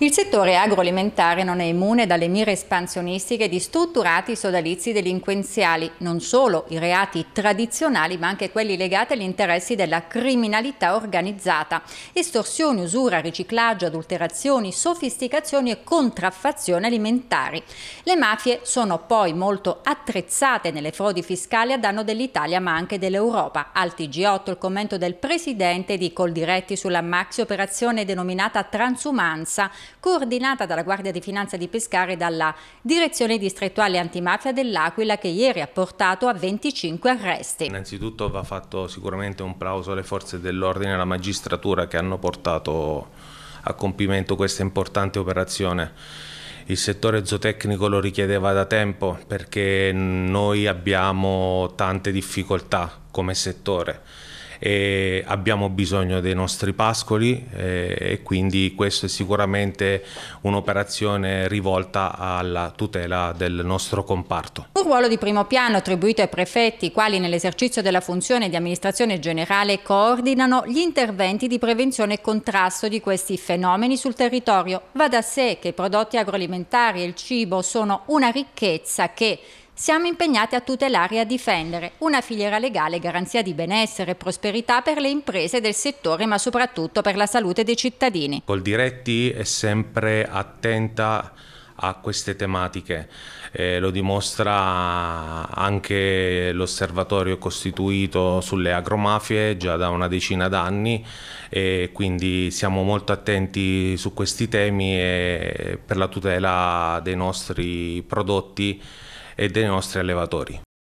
Il settore agroalimentare non è immune dalle mire espansionistiche di strutturati sodalizi delinquenziali, non solo i reati tradizionali ma anche quelli legati agli interessi della criminalità organizzata, estorsioni, usura, riciclaggio, adulterazioni, sofisticazioni e contraffazione alimentari. Le mafie sono poi molto attrezzate nelle frodi fiscali a danno dell'Italia ma anche dell'Europa. Al TG8 il commento del presidente di Coldiretti sulla maxi operazione denominata transumanza coordinata dalla Guardia di Finanza di Pescara e dalla Direzione Distrettuale Antimafia dell'Aquila che ieri ha portato a 25 arresti. Innanzitutto va fatto sicuramente un plauso alle forze dell'ordine e alla magistratura che hanno portato a compimento questa importante operazione. Il settore zootecnico lo richiedeva da tempo perché noi abbiamo tante difficoltà come settore e abbiamo bisogno dei nostri pascoli e quindi questa è sicuramente un'operazione rivolta alla tutela del nostro comparto. Un ruolo di primo piano attribuito ai prefetti, quali nell'esercizio della funzione di amministrazione generale coordinano gli interventi di prevenzione e contrasto di questi fenomeni sul territorio. Va da sé che i prodotti agroalimentari e il cibo sono una ricchezza che siamo impegnati a tutelare e a difendere una filiera legale garanzia di benessere e prosperità per le imprese del settore, ma soprattutto per la salute dei cittadini. Col Diretti è sempre attenta a queste tematiche. Eh, lo dimostra anche l'osservatorio costituito sulle agromafie già da una decina d'anni e quindi siamo molto attenti su questi temi e per la tutela dei nostri prodotti e dei nostri allevatori.